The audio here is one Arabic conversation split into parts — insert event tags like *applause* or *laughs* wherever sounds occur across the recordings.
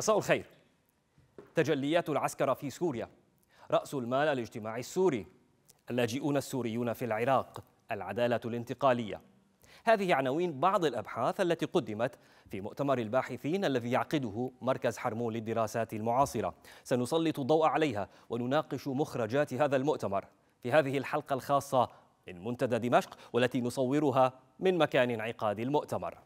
مساء الخير تجليات العسكر في سوريا رأس المال الاجتماعي السوري اللاجئون السوريون في العراق العدالة الانتقالية هذه عناوين بعض الأبحاث التي قدمت في مؤتمر الباحثين الذي يعقده مركز حرمون للدراسات المعاصرة سنسلط الضوء عليها ونناقش مخرجات هذا المؤتمر في هذه الحلقة الخاصة من منتدى دمشق والتي نصورها من مكان انعقاد المؤتمر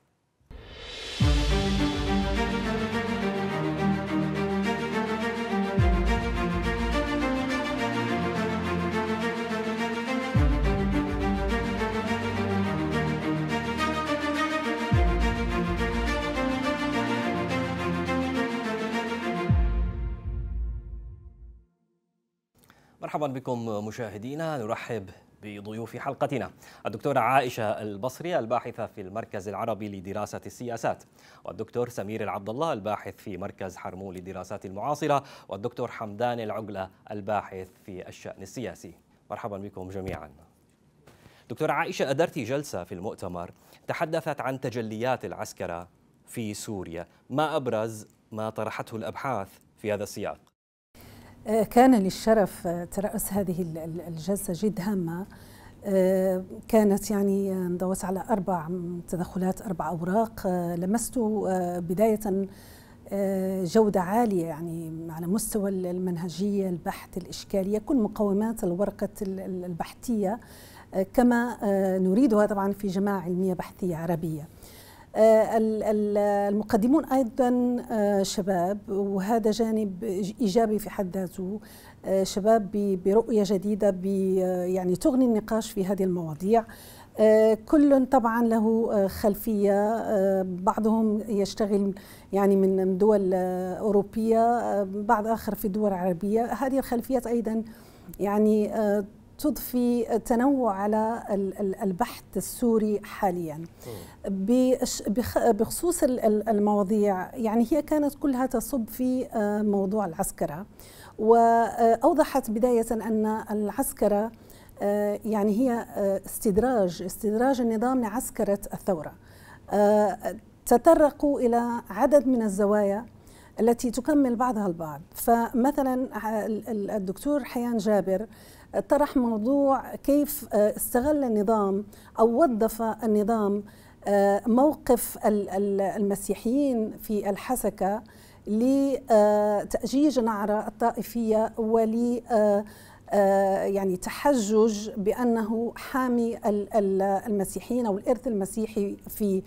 مرحبا بكم مشاهدينا نرحب بضيوف حلقتنا الدكتورة عائشة البصري الباحثة في المركز العربي لدراسة السياسات والدكتور سمير العبد الله الباحث في مركز حرمو للدراسات المعاصرة والدكتور حمدان العقلة الباحث في الشأن السياسي مرحبا بكم جميعا دكتورة عائشة أدرت جلسة في المؤتمر تحدثت عن تجليات العسكرة في سوريا ما أبرز ما طرحته الأبحاث في هذا السياق آه، كان لي الشرف آه، ترأس هذه الجلسة جد هامة آه، كانت يعني انضوت على أربع تدخلات أربع أوراق لمست بداية جودة عالية يعني على مستوى المنهجية البحث الإشكالية كل مقومات الورقة البحثية كما نريدها طبعا في جماعة علمية بحثية عربية آه، المقدمون ايضا آه، شباب وهذا جانب ايجابي في حد ذاته آه، شباب برؤيه جديده يعني تغني النقاش في هذه المواضيع كل طبعا له خلفيه بعضهم يشتغل يعني من دول اوروبيه بعض اخر في دول عربيه هذه الخلفيات ايضا يعني تضفي تنوع على البحث السوري حاليا بخصوص المواضيع يعني هي كانت كلها تصب في آه، موضوع العسكرة وأوضحت بداية أن العسكرة آه، يعني هي آه، استدراج استدراج النظام لعسكرة الثورة تطرقوا إلى عدد من الزوايا التي تكمل بعضها البعض فمثلا الدكتور حيان جابر طرح موضوع كيف آه، استغل النظام أو وظف النظام آه، موقف المسيحيين في الحسكة لتأجيج آه، نعرة الطائفية ول يعني تحجج بانه حامي المسيحيين او الارث المسيحي في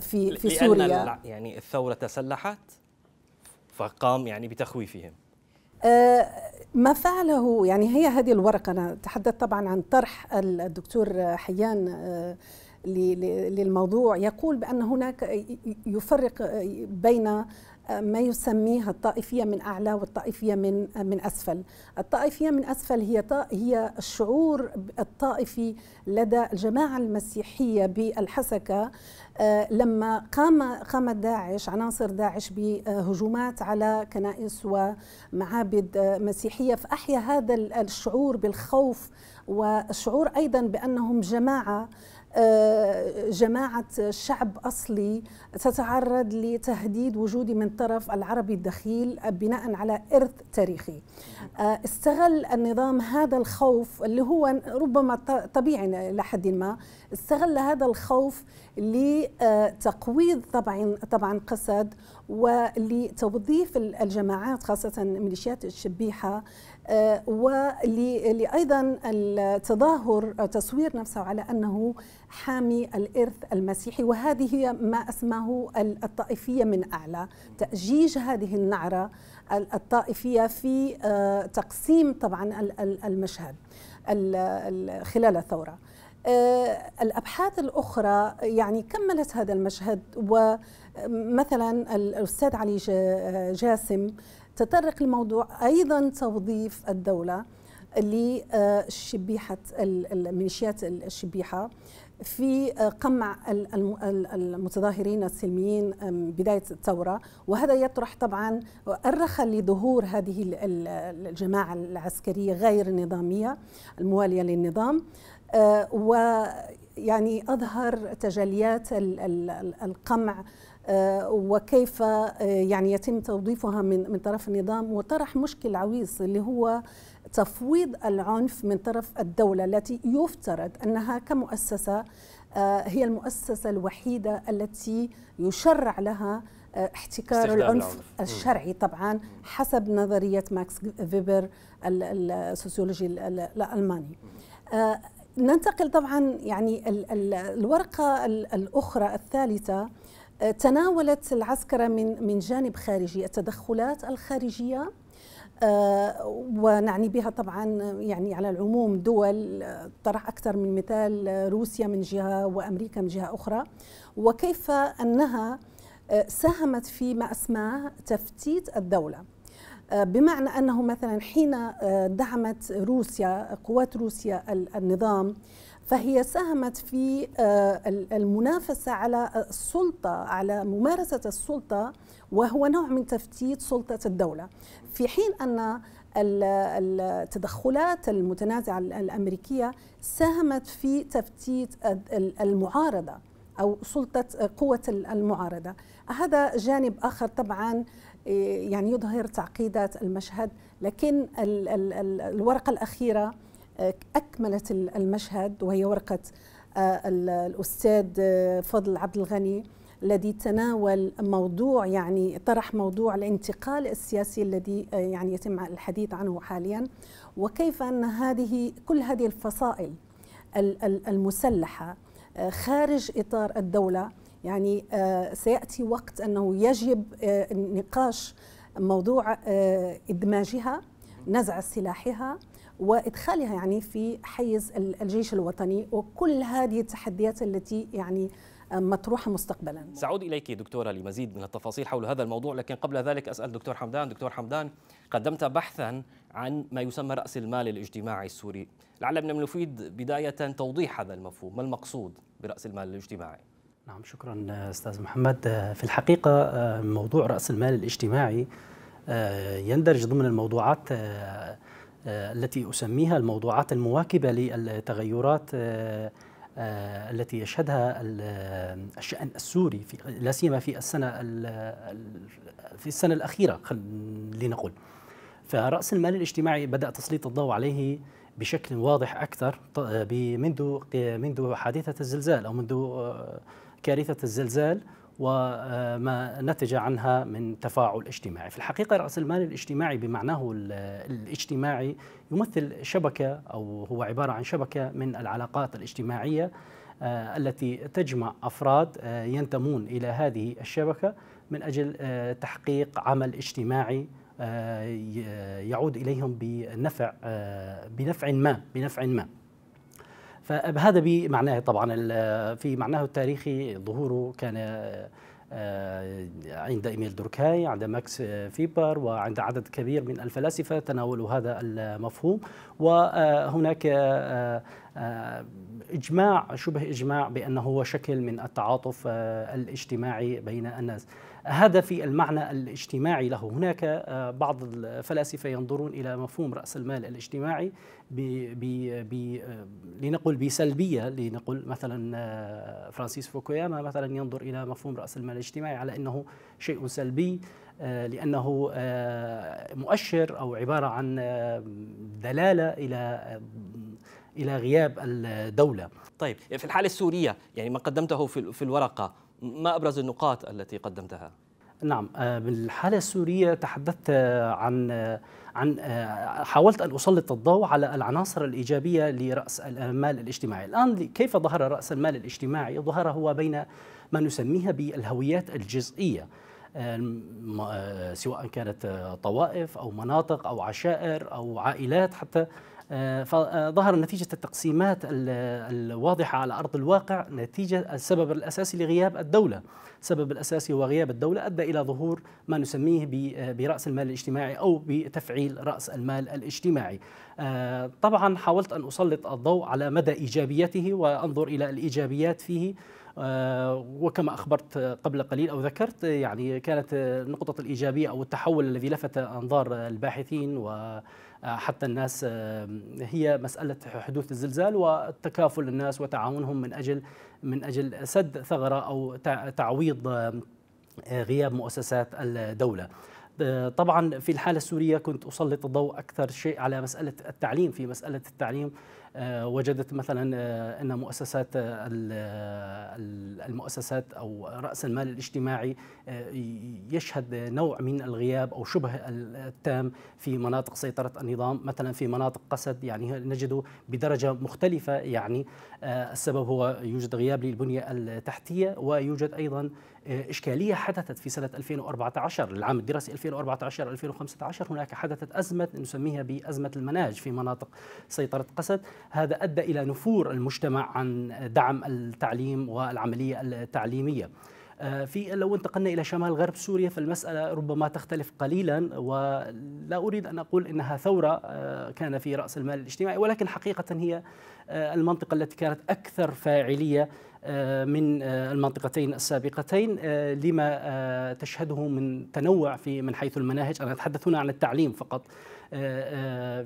في في سوريا لأن يعني الثوره تسلحت فقام يعني بتخويفهم ما فعله يعني هي هذه الورقة أنا تحدثت طبعا عن طرح الدكتور حيان آه، للموضوع يقول بأن هناك يفرق آه، بين آه، ما يسميها الطائفية من أعلى والطائفية من من أسفل. الطائفية من أسفل هي هي الشعور الطائفي لدى الجماعة المسيحية بالحسكة آه، لما قام قامت داعش عناصر داعش بهجومات على كنائس ومعابد مسيحيه فاحيا هذا الشعور بالخوف والشعور ايضا بانهم جماعه آه، جماعة شعب أصلي تتعرض لتهديد وجودي من طرف العربي الدخيل بناء على إرث تاريخي آه، استغل النظام هذا الخوف اللي هو ربما طبيعي لحد ما استغل هذا الخوف لتقويض طبعا طبعا قسد ولتوظيف الجماعات خاصة ميليشيات الشبيحة آه، ولأيضا التظاهر تصوير نفسه على أنه حامي الإرث المسيحي وهذه هي ما أسماه الطائفية من أعلى تأجيج هذه النعرة الطائفية في آه، تقسيم طبعا المشهد خلال الثورة آه، الأبحاث الأخرى يعني كملت هذا المشهد و مثلا الأستاذ علي جاسم تطرق الموضوع أيضا توظيف الدولة لشبيحة الميليشيات الشبيحة في قمع المتظاهرين السلميين بداية الثورة وهذا يطرح طبعا وارخ لظهور هذه الجماعة العسكرية غير النظامية الموالية للنظام أه، ويعني أظهر تجليات القمع آه، وكيف آه، يعني يتم توظيفها من من طرف النظام وطرح مشكل عويص اللي هو تفويض العنف من طرف الدوله التي يفترض انها كمؤسسه آه، هي المؤسسه الوحيده التي يشرع لها احتكار العنف, العنف الشرعي طبعا حسب نظريه ماكس فيبر السوسيولوجي الالماني ننتقل طبعا يعني الورقه الاخرى الثالثه تناولت العسكرة من من جانب خارجي التدخلات الخارجية آه، ونعني بها طبعا يعني على العموم دول آه، طرح أكثر من مثال آه، روسيا من جهة وأمريكا من جهة أخرى وكيف أنها ساهمت في ما أسماه تفتيت الدولة بمعنى أنه مثلا حين دعمت روسيا قوات روسيا النظام فهي ساهمت في آه، المنافسة على آه، السلطة على ممارسة السلطة وهو نوع من تفتيت سلطة الدولة في حين أن التدخلات المتنازعة الأمريكية ساهمت في تفتيت المعارضة أو سلطة آه، قوة المعارضة هذا جانب آخر طبعا يعني يظهر تعقيدات المشهد لكن الورقة الأخيرة أكملت المشهد وهي ورقة آه، الأستاذ آه، فضل عبد الغني الذي تناول موضوع يعني طرح موضوع الانتقال السياسي الذي آه، يعني يتم الحديث عنه حاليا وكيف ان هذه كل هذه الفصائل المسلحه خارج اطار الدوله يعني سياتي وقت انه يجب نقاش موضوع ادماجها نزع سلاحها وادخالها يعني في حيز الجيش الوطني وكل هذه التحديات التي يعني آه، مطروحه مستقبلا. سأعود اليك دكتوره لمزيد من التفاصيل حول هذا الموضوع لكن قبل ذلك اسال دكتور حمدان، دكتور حمدان قدمت بحثا عن ما يسمى راس المال الاجتماعي السوري، لعل من المفيد بدايه توضيح هذا المفهوم، ما المقصود براس المال الاجتماعي؟ نعم شكرا استاذ محمد، آه، في الحقيقه آه، موضوع راس المال الاجتماعي يندرج ضمن الموضوعات آه، التي أسميها الموضوعات المواكبة للتغيرات آه، آه، التي يشهدها الشأن السوري في لا سيما في السنة في السنة الأخيرة لنقول فرأس المال الاجتماعي بدأ تسليط الضوء عليه بشكل واضح أكثر منذ منذ حادثة الزلزال أو منذ كارثة الزلزال وما نتج عنها من تفاعل اجتماعي في الحقيقة رأس المال الاجتماعي بمعناه الاجتماعي يمثل شبكة أو هو عبارة عن شبكة من العلاقات الاجتماعية آه، التي تجمع أفراد آه، ينتمون إلى هذه الشبكة من أجل آه، تحقيق عمل اجتماعي يعود إليهم بنفع بنفع ما بنفع ما فهذا بمعناه طبعا في معناه التاريخي ظهوره كان آه، عند إيميل دوركاي عند ماكس آه، فيبر وعند عدد كبير من الفلاسفة تناولوا هذا المفهوم وهناك آه، إجماع شبه إجماع بأنه هو شكل من التعاطف الاجتماعي بين الناس هذا في المعنى الاجتماعي له هناك آه، بعض الفلاسفة ينظرون إلى مفهوم رأس المال الاجتماعي بي بي بي آه، لنقل بسلبية لنقل مثلا آه، فرانسيس فوكوياما مثلا ينظر إلى مفهوم رأس المال الاجتماعي على أنه شيء سلبي لأنه مؤشر أو عبارة عن دلالة إلى الى غياب الدوله. طيب في الحاله السوريه يعني ما قدمته في الورقه ما أبرز النقاط التي قدمتها؟ نعم بالحالة آه، السورية تحدثت آه، عن آه، عن حاولت أن أسلط الضوء على العناصر الإيجابية لرأس المال الاجتماعي الآن كيف ظهر رأس المال الاجتماعي؟ ظهر هو بين ما نسميها بالهويات الجزئية سواء كانت طوائف أو مناطق أو عشائر أو عائلات حتى آه، فظهر آه، نتيجة التقسيمات الواضحة على أرض الواقع نتيجة السبب الأساسي لغياب الدولة السبب الأساسي هو غياب الدولة أدى إلى ظهور ما نسميه آه، برأس المال الاجتماعي أو بتفعيل رأس المال الاجتماعي طبعا حاولت أن أسلط الضوء على مدى إيجابيته وأنظر إلى الإيجابيات فيه وكما أخبرت قبل قليل أو ذكرت يعني كانت نقطة الإيجابية أو التحول الذي لفت أنظار الباحثين و حتى الناس هي مسألة حدوث الزلزال وتكافل الناس وتعاونهم من أجل من أجل سد ثغرة أو تعويض غياب مؤسسات الدولة طبعا في الحالة السورية كنت أسلط الضوء أكثر شيء على مسألة التعليم في مسألة التعليم آه، وجدت مثلا آه، ان مؤسسات المؤسسات او راس المال الاجتماعي آه، يشهد نوع من الغياب او شبه التام في مناطق سيطره النظام مثلا في مناطق قسد يعني نجده بدرجه مختلفه يعني السبب هو يوجد غياب للبنيه التحتيه ويوجد ايضا إشكالية حدثت في سنة 2014 العام الدراسي 2014-2015 هناك حدثت أزمة نسميها بأزمة المناهج في مناطق سيطرة قسد هذا أدى إلى نفور المجتمع عن دعم التعليم والعملية التعليمية آه، في لو انتقلنا الى شمال غرب سوريا فالمساله ربما تختلف قليلا ولا اريد ان اقول انها ثوره آه، كان في راس المال الاجتماعي ولكن حقيقه هي آه، المنطقه التي كانت اكثر فاعليه آه، من آه، المنطقتين السابقتين آه، لما تشهده من تنوع في من حيث المناهج أنا أتحدث هنا عن التعليم فقط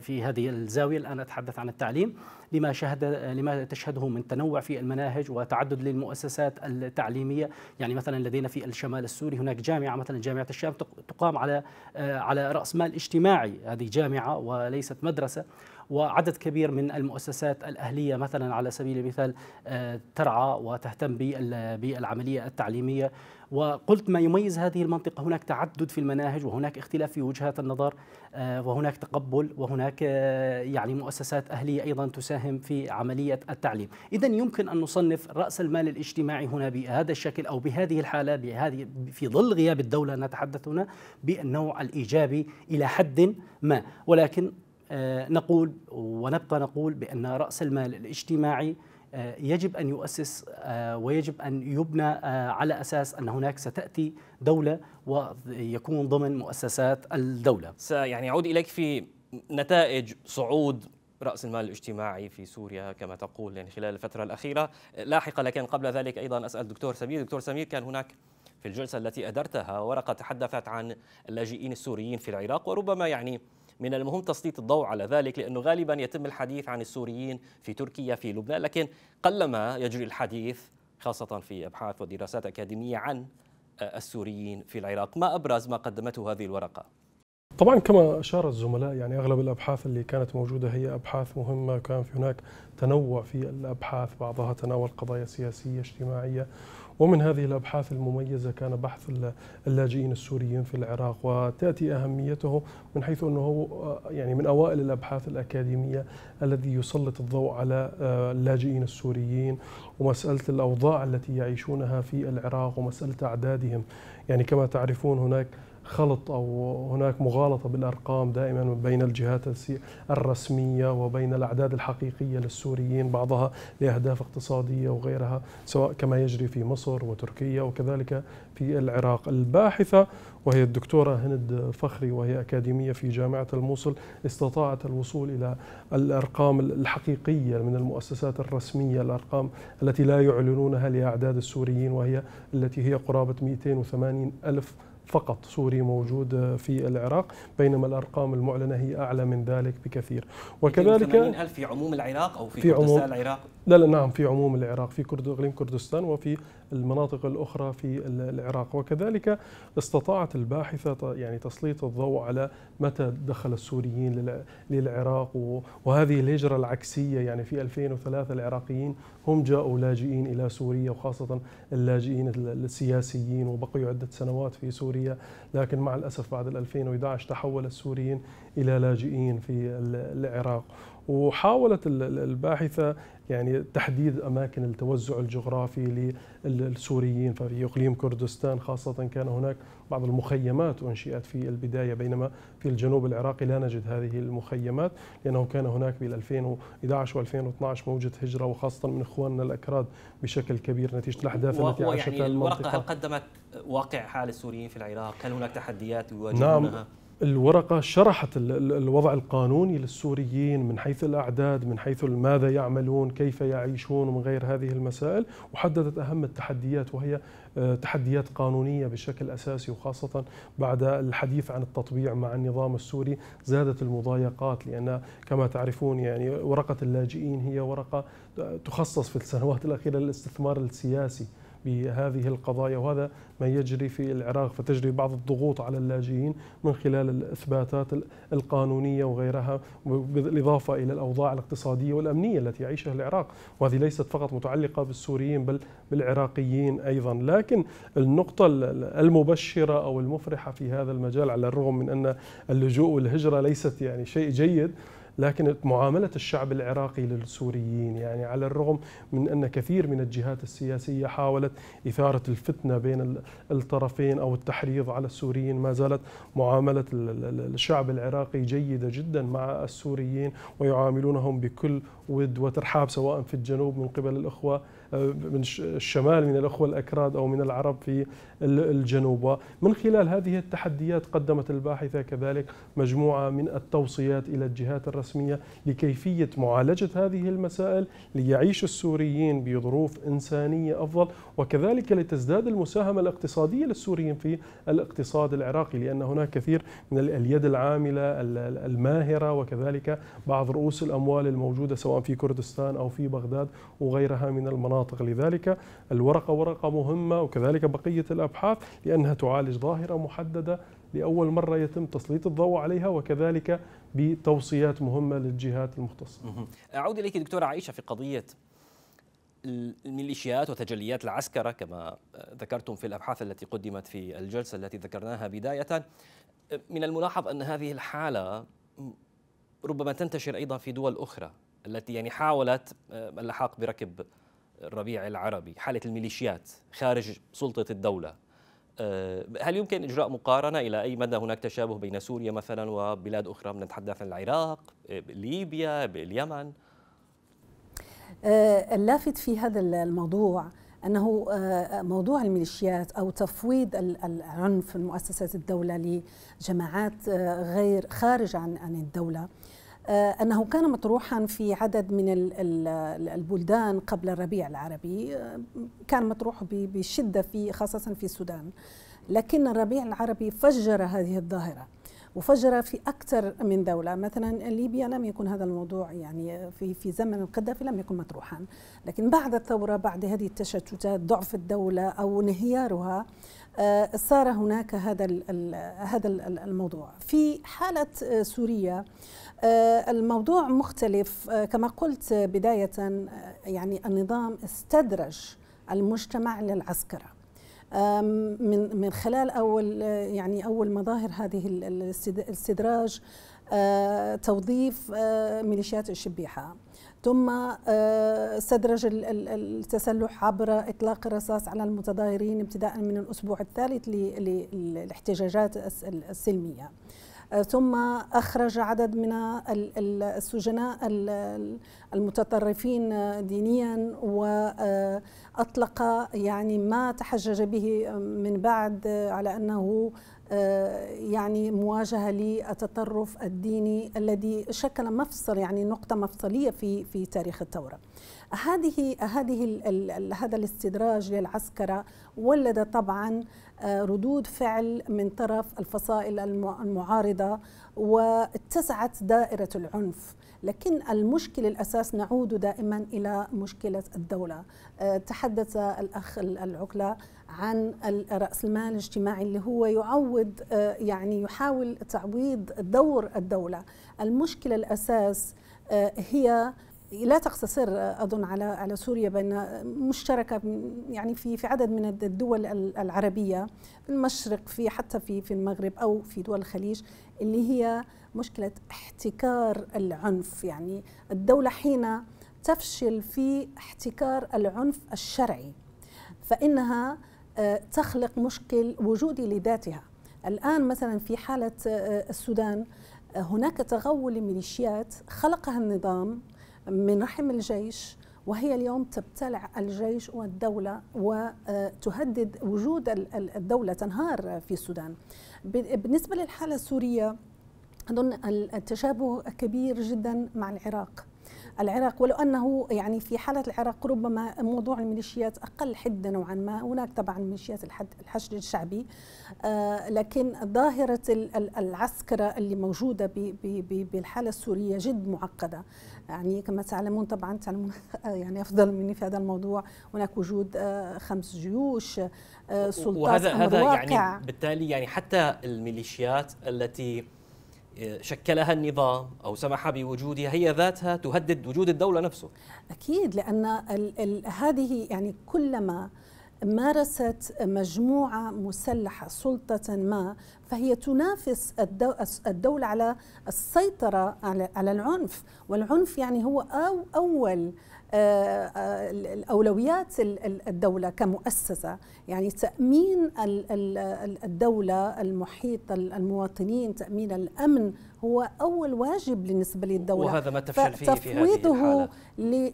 في هذه الزاوية الآن أتحدث عن التعليم لما, شهد لما تشهده من تنوع في المناهج وتعدد للمؤسسات التعليمية يعني مثلا لدينا في الشمال السوري هناك جامعة مثلا جامعة الشام تقام على على رأس مال اجتماعي هذه جامعة وليست مدرسة وعدد كبير من المؤسسات الأهلية مثلا على سبيل المثال آه، ترعى وتهتم بالعملية التعليمية وقلت ما يميز هذه المنطقة هناك تعدد في المناهج وهناك اختلاف في وجهات النظر آه، وهناك تقبل وهناك آه، يعني مؤسسات أهلية أيضا تساهم في عملية التعليم إذا يمكن أن نصنف رأس المال الاجتماعي هنا بهذا الشكل أو بهذه الحالة بهذه في ظل غياب الدولة نتحدث هنا بالنوع الإيجابي إلى حد ما ولكن آه، نقول ونبقى نقول بأن رأس المال الاجتماعي آه، يجب ان يؤسس آه، ويجب ان يبنى على اساس ان هناك ستاتي دوله ويكون ضمن مؤسسات الدوله. يعني اعود اليك في نتائج صعود راس المال الاجتماعي في سوريا كما تقول يعني خلال الفتره الاخيره لاحقا لكن قبل ذلك ايضا اسال دكتور سمير، دكتور سمير كان هناك في الجلسه التي ادرتها ورقه تحدثت عن اللاجئين السوريين في العراق وربما يعني من المهم تسليط الضوء على ذلك لأنه غالبا يتم الحديث عن السوريين في تركيا في لبنان لكن قلما يجري الحديث خاصة في أبحاث ودراسات أكاديمية عن آه، السوريين في العراق ما أبرز ما قدمته هذه الورقة؟ طبعا كما اشار الزملاء يعني اغلب الابحاث اللي كانت موجوده هي ابحاث مهمه كان في هناك تنوع في الابحاث بعضها تناول قضايا سياسيه اجتماعيه ومن هذه الأبحاث المميزة كان بحث اللاجئين السوريين في العراق وتأتي أهميته من حيث أنه آه، يعني من أوائل الأبحاث الأكاديمية الذي يسلط الضوء على آه، اللاجئين السوريين ومسألة الأوضاع التي يعيشونها في العراق ومسألة أعدادهم يعني كما تعرفون هناك خلط او هناك مغالطه بالارقام دائما بين الجهات الرسميه وبين الاعداد الحقيقيه للسوريين بعضها لاهداف اقتصاديه وغيرها سواء كما يجري في مصر وتركيا وكذلك في العراق الباحثه وهي الدكتوره هند فخري وهي اكاديميه في جامعه الموصل استطاعت الوصول الى الارقام الحقيقيه من المؤسسات الرسميه الارقام التي لا يعلنونها لاعداد السوريين وهي التي هي قرابه 280 الف فقط سوري موجود في العراق بينما الأرقام المعلنة هي أعلى من ذلك بكثير وكذلك 80 ألف في عموم العراق أو في, في عموم العراق لا لا نعم في عموم العراق في كرد اقليم كردستان وفي المناطق الاخرى في العراق وكذلك استطاعت الباحثه يعني تسليط الضوء على متى دخل السوريين للعراق وهذه الهجره العكسيه يعني في 2003 العراقيين هم جاءوا لاجئين الى سوريا وخاصه اللاجئين السياسيين وبقيوا عده سنوات في سوريا لكن مع الاسف بعد 2011 تحول السوريين الى لاجئين في العراق وحاولت الباحثة يعني تحديد أماكن التوزع الجغرافي للسوريين في إقليم كردستان خاصة كان هناك بعض المخيمات أنشئت في البداية بينما في الجنوب العراقي لا نجد هذه المخيمات لأنه كان هناك بال 2011 و 2012 موجة هجرة وخاصة من إخواننا الأكراد بشكل كبير نتيجة الأحداث التي عاشتها يعني المنطقة الورقة هل قدمت واقع حال السوريين في العراق؟ هل هناك تحديات يواجهونها؟ نعم الورقة شرحت الوضع القانوني للسوريين من حيث الأعداد من حيث ماذا يعملون كيف يعيشون ومن غير هذه المسائل وحددت أهم التحديات وهي آه، تحديات قانونية بشكل أساسي وخاصة بعد الحديث عن التطبيع مع النظام السوري زادت المضايقات لأن كما تعرفون يعني ورقة اللاجئين هي ورقة تخصص في السنوات الأخيرة للاستثمار السياسي بهذه القضايا وهذا ما يجري في العراق فتجري بعض الضغوط على اللاجئين من خلال الإثباتات القانونية وغيرها بالإضافة إلى الأوضاع الاقتصادية والأمنية التي يعيشها العراق وهذه ليست فقط متعلقة بالسوريين بل بالعراقيين أيضا لكن النقطة المبشرة أو المفرحة في هذا المجال على الرغم من أن اللجوء والهجرة ليست يعني شيء جيد لكن معاملة الشعب العراقي للسوريين يعني على الرغم من أن كثير من الجهات السياسية حاولت إثارة الفتنة بين الطرفين أو التحريض على السوريين ما زالت معاملة الشعب العراقي جيدة جدا مع السوريين ويعاملونهم بكل ود وترحاب سواء في الجنوب من قبل الأخوة آه، من الشمال من الأخوة الأكراد أو من العرب في الجنوب من خلال هذه التحديات قدمت الباحثة كذلك مجموعة من التوصيات إلى الجهات الرسمية لكيفية معالجة هذه المسائل ليعيش السوريين بظروف إنسانية أفضل وكذلك لتزداد المساهمة الاقتصادية للسوريين في الاقتصاد العراقي لأن هناك كثير من اليد العاملة الماهرة وكذلك بعض رؤوس الأموال الموجودة سواء في كردستان أو في بغداد وغيرها من المناطق المناطق لذلك الورقة ورقة مهمة وكذلك بقية الأبحاث لأنها تعالج ظاهرة محددة لأول مرة يتم تسليط الضوء عليها وكذلك بتوصيات مهمة للجهات المختصة أعود إليك دكتورة عائشة في قضية الميليشيات وتجليات العسكرة كما ذكرتم في الأبحاث التي قدمت في الجلسة التي ذكرناها بداية من الملاحظ أن هذه الحالة ربما تنتشر أيضا في دول أخرى التي يعني حاولت آه، اللحاق بركب الربيع العربي حالة الميليشيات خارج سلطة الدولة آه، هل يمكن إجراء مقارنة إلى أي مدى هناك تشابه بين سوريا مثلا وبلاد أخرى نتحدث عن العراق ليبيا اليمن آه، اللافت في هذا الموضوع انه آه، موضوع الميليشيات او تفويض العنف في مؤسسات الدوله لجماعات غير خارج عن عن الدوله آه، أنه كان مطروحا في عدد من البلدان قبل الربيع العربي آه، كان مطروح بشدة في خاصة في السودان لكن الربيع العربي فجر هذه الظاهرة وفجر في أكثر من دولة مثلا ليبيا لم يكن هذا الموضوع يعني في في زمن القذافي لم يكن مطروحا لكن بعد الثورة بعد هذه التشتتات ضعف الدولة أو انهيارها آه، صار هناك هذا هذا الموضوع في حالة سوريا آه، الموضوع مختلف آه، كما قلت بداية آه، يعني النظام استدرج المجتمع للعسكرة من من خلال اول يعني اول مظاهر هذه الاستدراج توظيف ميليشيات الشبيحه ثم استدرج التسلح عبر اطلاق الرصاص على المتظاهرين ابتداء من الاسبوع الثالث للاحتجاجات السلميه آه، ثم أخرج عدد من السجناء المتطرفين دينيا وأطلق آه، يعني ما تحجج به من بعد آه، على أنه آه، يعني مواجهه للتطرف الديني الذي شكل مفصل يعني نقطه مفصليه في في تاريخ الثوره. هذه هذه هذا الاستدراج للعسكره ولد طبعا آه، ردود فعل من طرف الفصائل المعارضه واتسعت دائره العنف. لكن المشكل الأساس نعود دائما إلى مشكلة الدولة آه، تحدث الأخ العقلة عن رأس المال الاجتماعي اللي هو يعوض آه، يعني يحاول تعويض دور الدولة المشكلة الأساس آه، هي لا تقتصر آه، اظن على على سوريا بين مشتركه يعني في في عدد من الدول العربيه في المشرق في حتى في في المغرب او في دول الخليج اللي هي مشكله احتكار العنف يعني الدوله حين تفشل في احتكار العنف الشرعي فانها تخلق مشكل وجودي لذاتها الآن مثلا في حالة آه، السودان آه، هناك تغول لميليشيات خلقها النظام من رحم الجيش وهي اليوم تبتلع الجيش والدولة وتهدد آه، وجود الدولة تنهار في السودان بالنسبة للحالة السورية أظن التشابه كبير جدا مع العراق العراق ولو أنه يعني في حالة العراق ربما موضوع الميليشيات أقل حدة نوعا ما هناك طبعا ميليشيات الحد الحشد الشعبي آه، لكن ظاهرة العسكرة اللي موجودة بالحالة السورية جد معقدة يعني كما تعلمون طبعا تعلمون *laughs* يعني أفضل مني في هذا الموضوع هناك وجود آه، خمس جيوش آه، سلطات وهذا هذا يعني بالتالي يعني حتى الميليشيات التي شكلها النظام او سمح بوجودها هي ذاتها تهدد وجود الدوله نفسه اكيد لان ال ال هذه يعني كلما مارست مجموعه مسلحه سلطه ما فهي تنافس الدوله على السيطره على العنف والعنف يعني هو أو اول آه، آه، اولويات الدوله كمؤسسه يعني تامين الدوله المحيطه المواطنين تامين الامن هو أول واجب بالنسبة للدولة وهذا ما تفشل فيه في هذه الحالة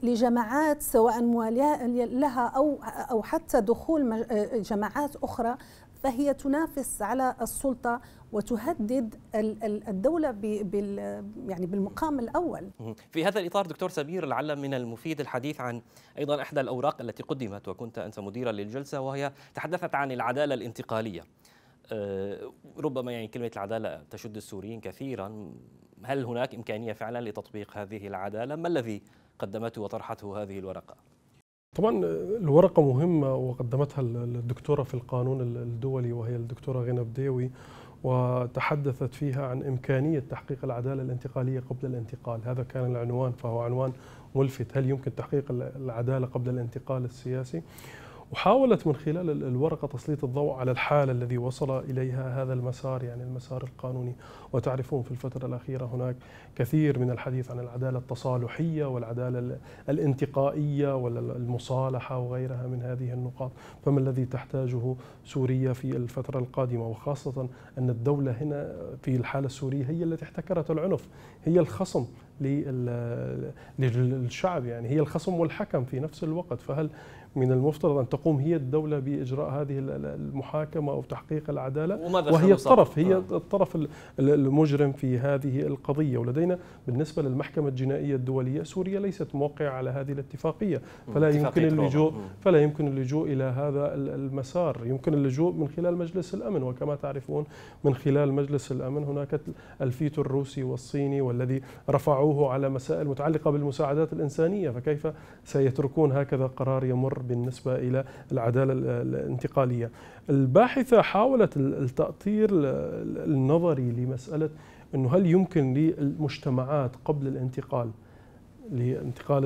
لجماعات سواء موالية لها أو, أو حتى دخول آه، جماعات أخرى فهي تنافس على السلطة وتهدد الدولة بال يعني بالمقام الأول في هذا الإطار دكتور سمير لعل من المفيد الحديث عن أيضا إحدى الأوراق التي قدمت وكنت أنت مديرا للجلسة وهي تحدثت عن العدالة الانتقالية ربما يعني كلمة العدالة تشد السوريين كثيرا هل هناك إمكانية فعلا لتطبيق هذه العدالة ما الذي قدمته وطرحته هذه الورقة طبعا الورقة مهمة وقدمتها الدكتورة في القانون الدولي وهي الدكتورة غنى بديوي وتحدثت فيها عن إمكانية تحقيق العدالة الانتقالية قبل الانتقال هذا كان العنوان فهو عنوان ملفت هل يمكن تحقيق العدالة قبل الانتقال السياسي وحاولت من خلال الورقة تسليط الضوء على الحالة الذي وصل إليها هذا المسار يعني المسار القانوني وتعرفون في الفترة الأخيرة هناك كثير من الحديث عن العدالة التصالحية والعدالة الانتقائية والمصالحة وغيرها من هذه النقاط فما الذي تحتاجه سوريا في الفترة القادمة وخاصة أن الدولة هنا في الحالة السورية هي التي احتكرت العنف هي الخصم للشعب يعني هي الخصم والحكم في نفس الوقت فهل من المفترض أن تقوم هي الدولة بإجراء هذه المحاكمة أو تحقيق العدالة وهي الطرف هي آه. الطرف المجرم في هذه القضية ولدينا بالنسبة للمحكمة الجنائية الدولية سوريا ليست موقعة على هذه الاتفاقية فلا يمكن اللجوء فلا يمكن اللجوء إلى هذا المسار يمكن اللجوء من خلال مجلس الأمن وكما تعرفون من خلال مجلس الأمن هناك الفيتو الروسي والصيني والذي رفعوه على مسائل متعلقة بالمساعدات الإنسانية فكيف سيتركون هكذا قرار يمر بالنسبة إلى العدالة الانتقالية الباحثة حاولت التأطير النظري لمسألة أنه هل يمكن للمجتمعات قبل الانتقال للانتقال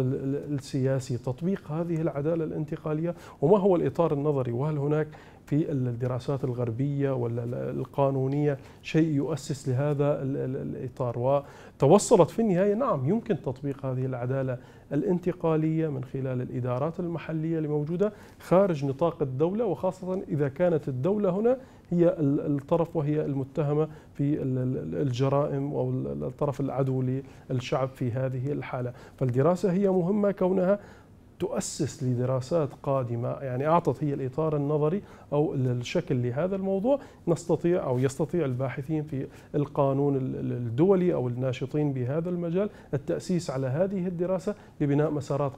السياسي تطبيق هذه العدالة الانتقالية وما هو الإطار النظري وهل هناك في الدراسات الغربية ولا القانونية شيء يؤسس لهذا الإطار وتوصلت في النهاية نعم يمكن تطبيق هذه العدالة الانتقالية من خلال الإدارات المحلية الموجودة خارج نطاق الدولة وخاصة إذا كانت الدولة هنا هي الطرف وهي المتهمة في الجرائم أو الطرف العدو للشعب في هذه الحالة فالدراسة هي مهمة كونها تؤسس لدراسات قادمة يعني أعطت هي الإطار النظري أو الشكل لهذا الموضوع نستطيع أو يستطيع الباحثين في القانون الدولي أو الناشطين بهذا المجال التأسيس على هذه الدراسة لبناء مسارات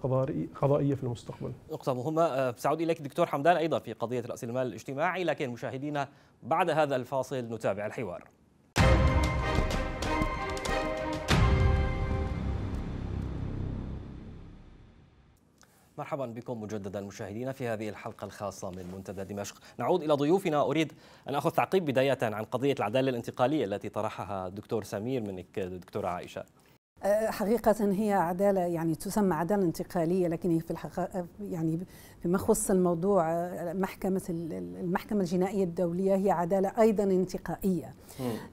قضائية في المستقبل نقطة مهمة آه، سأعود إليك دكتور حمدان أيضا في قضية رأس المال الاجتماعي لكن مشاهدينا بعد هذا الفاصل نتابع الحوار مرحبا بكم مجددا مشاهدينا في هذه الحلقة الخاصة من منتدى دمشق نعود إلى ضيوفنا أريد أن أخذ تعقيب بداية عن قضية العدالة الانتقالية التي طرحها الدكتور سمير منك دكتورة عائشة أه، حقيقة هي عدالة يعني تسمى عدالة انتقالية لكن هي في الحقيقة يعني فيما يخص الموضوع محكمة المحكمة الجنائية الدولية هي عدالة أيضا انتقائية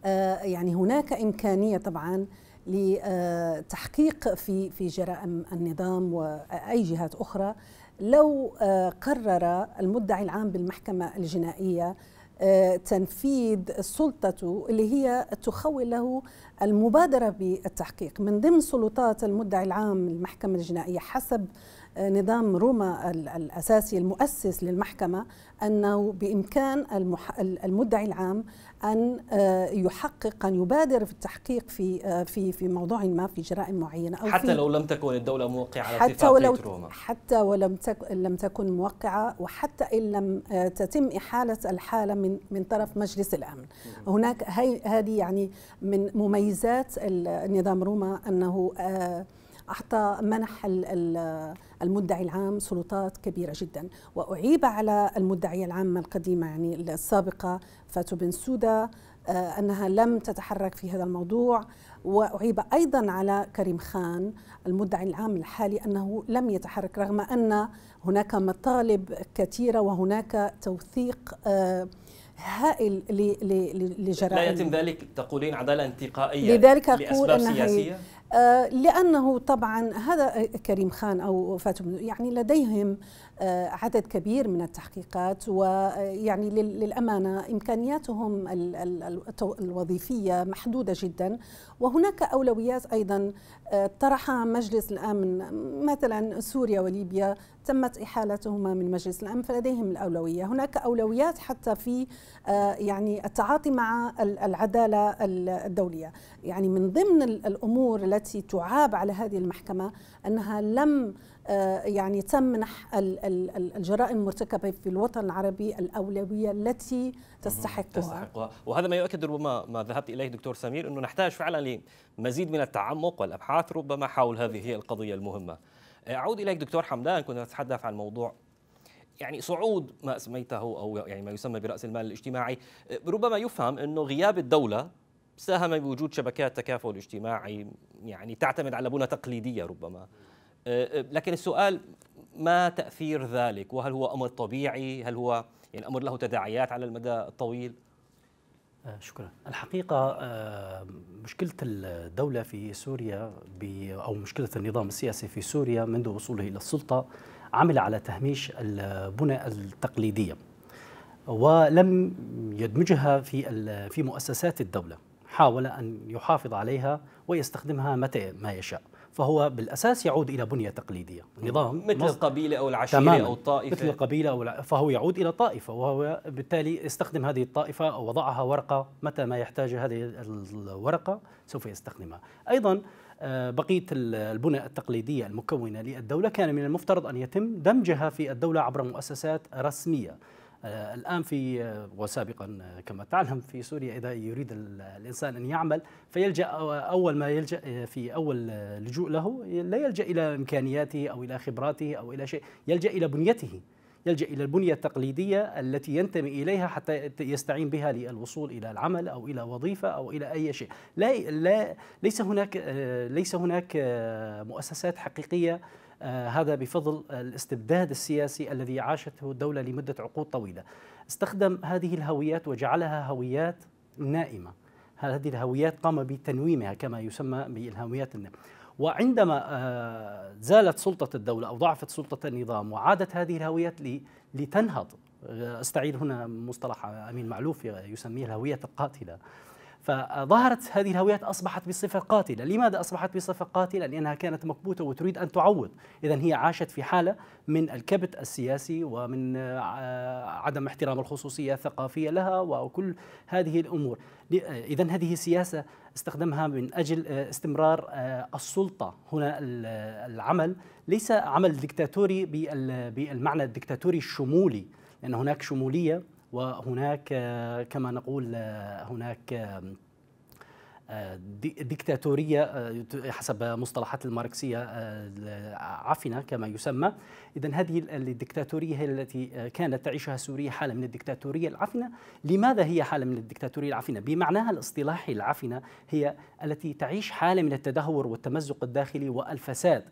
أه، يعني هناك إمكانية طبعا لتحقيق في في جرائم النظام واي جهات اخرى لو آه، قرر المدعي العام بالمحكمه الجنائيه آه، تنفيذ سلطته اللي هي تخول له المبادره بالتحقيق من ضمن سلطات المدعي العام المحكمه الجنائيه حسب آه، نظام روما الاساسي المؤسس للمحكمه انه بامكان المدعي العام ان آه، يحقق ان يبادر في التحقيق في آه، في في موضوع ما في جرائم معينه أو حتى لو لم تكن الدوله موقعه على حتى ولو روما. حتى ولم تكن لم تكن موقعه وحتى ان لم آه، تتم احاله الحاله من من طرف مجلس الامن هناك هذه يعني من مميزات النظام روما انه آه أعطى منح المدعي العام سلطات كبيرة جدا وأعيب على المدعية العامة القديمة يعني السابقة فاتو بن سودا آه، أنها لم تتحرك في هذا الموضوع وأعيب أيضا على كريم خان المدعي العام الحالي أنه لم يتحرك رغم أن هناك مطالب كثيرة وهناك توثيق آه، هائل لجرائم لا يتم ذلك تقولين عدالة انتقائية لذلك أقول لأسباب أنها سياسية آه، لأنه طبعا هذا كريم خان أو فاتو يعني لديهم آه، عدد كبير من التحقيقات ويعني آه، للأمانة إمكانياتهم الوظيفية محدودة جدا وهناك أولويات أيضا طرحها مجلس الأمن مثلا سوريا وليبيا تمت إحالتهما من مجلس الأمن فلديهم الأولوية هناك أولويات حتى في آه، يعني التعاطي مع العدالة الدولية يعني من ضمن الأمور التي تعاب على هذه المحكمة أنها لم آه، يعني تمنح الجرائم المرتكبه في الوطن العربي الاولويه التي تستحقها تستحقها وهذا ما يؤكد ربما ما ذهبت اليه دكتور سمير انه نحتاج فعلا لمزيد من التعمق والابحاث ربما حول هذه القضيه المهمه اعود آه، اليك دكتور حمدان كنا نتحدث عن موضوع يعني صعود ما اسميته او يعني ما يسمى براس المال الاجتماعي آه، ربما يفهم انه غياب الدوله ساهم بوجود شبكات تكافل اجتماعي يعني تعتمد على بنى تقليديه ربما آه، لكن السؤال ما تاثير ذلك وهل هو امر طبيعي هل هو يعني امر له تداعيات على المدى الطويل آه، شكرا الحقيقة آه، مشكلة الدولة في سوريا أو مشكلة النظام السياسي في سوريا منذ وصوله إلى السلطة عمل على تهميش البنى التقليدية ولم يدمجها في في مؤسسات الدولة حاول أن يحافظ عليها ويستخدمها متى ما يشاء فهو بالاساس يعود الى بنيه تقليديه، نظام مثل القبيله او العشيره تماماً. او الطائفه مثل القبيله او الع... فهو يعود الى طائفه وهو بالتالي استخدم هذه الطائفه او وضعها ورقه متى ما يحتاج هذه الورقه سوف يستخدمها، ايضا آه، بقيه البنى التقليديه المكونه للدوله كان من المفترض ان يتم دمجها في الدوله عبر مؤسسات رسميه آه، الآن في آه، وسابقا آه، كما تعلم في سوريا إذا يريد الإنسان أن يعمل فيلجأ أول ما يلجأ في أول لجوء له لا يلجأ إلى إمكانياته أو إلى خبراته أو إلى شيء يلجأ إلى بنيته يلجأ إلى البنية التقليدية التي ينتمي إليها حتى يستعين بها للوصول إلى العمل أو إلى وظيفة أو إلى أي شيء لا, لا ليس هناك ليس هناك مؤسسات حقيقية آه، هذا بفضل الاستبداد السياسي الذي عاشته الدولة لمدة عقود طويلة استخدم هذه الهويات وجعلها هويات نائمة هذه الهويات قام بتنويمها كما يسمى بالهويات النائمة وعندما آه، زالت سلطة الدولة أو ضعفت سلطة النظام وعادت هذه الهويات لتنهض آه، استعيد هنا مصطلح أمين معلوف يسميه الهوية القاتلة فظهرت هذه الهويات أصبحت بصفة قاتلة لماذا أصبحت بصفة قاتلة؟ لأنها كانت مكبوتة وتريد أن تعوض إذا هي عاشت في حالة من الكبت السياسي ومن آه، عدم احترام الخصوصية الثقافية لها وكل هذه الأمور آه، إذا هذه سياسة استخدمها من أجل آه، استمرار السلطة هنا العمل ليس عمل دكتاتوري بالمعنى الدكتاتوري الشمولي لأن هناك شمولية وهناك كما نقول هناك آه، ديكتاتورية آه، حسب مصطلحات الماركسية آه، عفنة كما يسمى إذا هذه الديكتاتورية التي كانت تعيشها سوريا حالة من الديكتاتورية العفنة لماذا هي حالة من الديكتاتورية العفنة؟ بمعناها الاصطلاحي العفنة هي التي تعيش حالة من التدهور والتمزق الداخلي والفساد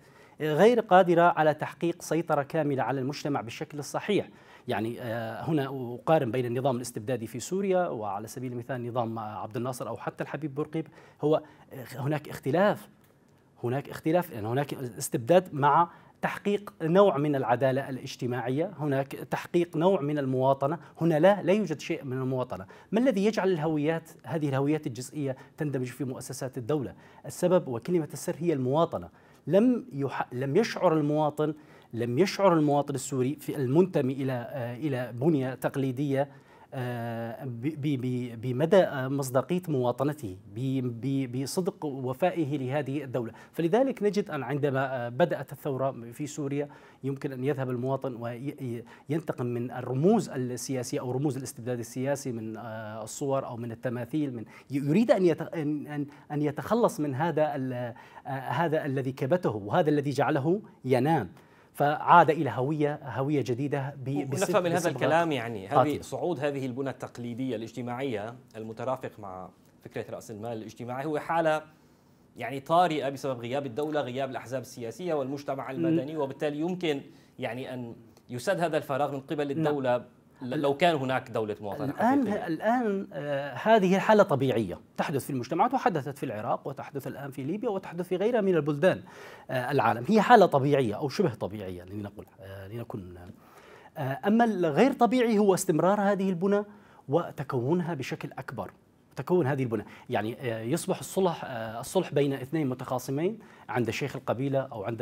غير قادرة على تحقيق سيطرة كاملة على المجتمع بالشكل الصحيح يعني آه، هنا أقارن بين النظام الاستبدادي في سوريا وعلى سبيل المثال نظام آه، عبد الناصر أو حتى الحبيب بورقيب هو آه، هناك اختلاف هناك اختلاف يعني هناك استبداد مع تحقيق نوع من العدالة الاجتماعية هناك تحقيق نوع من المواطنة هنا لا لا يوجد شيء من المواطنة ما الذي يجعل الهويات هذه الهويات الجزئية تندمج في مؤسسات الدولة السبب وكلمة السر هي المواطنة لم, يح... لم يشعر المواطن لم يشعر المواطن السوري في المنتمي الى آه، الى بنيه تقليديه آه، بمدى آه، مصداقية مواطنته بصدق وفائه لهذه الدولة فلذلك نجد أن عندما بدأت الثورة في سوريا يمكن أن يذهب المواطن وينتقم من الرموز السياسية أو رموز الاستبداد السياسي من الصور أو من التماثيل من يريد أن أن يتخلص من هذا هذا الذي كبته وهذا الذي جعله ينام فعاد الى هويه هويه جديده نفهم من هذا الكلام يعني هذه صعود هذه البنى التقليديه الاجتماعيه المترافق مع فكره راس المال الاجتماعي هو حاله يعني طارئه بسبب غياب الدوله، غياب الاحزاب السياسيه والمجتمع المدني وبالتالي يمكن يعني ان يسد هذا الفراغ من قبل نعم. الدوله نعم. لو كان هناك دولة مواطنة الآن حقيقية. الآن آه، هذه الحالة طبيعية تحدث في المجتمعات وحدثت في العراق وتحدث الآن في ليبيا وتحدث في غيرها من البلدان آه، العالم هي حالة طبيعية أو شبه طبيعية لنقول آه، لنكون أما الغير طبيعي هو استمرار هذه البنى وتكونها بشكل أكبر تكون هذه البنى يعني يصبح الصلح الصلح بين اثنين متخاصمين عند شيخ القبيله او عند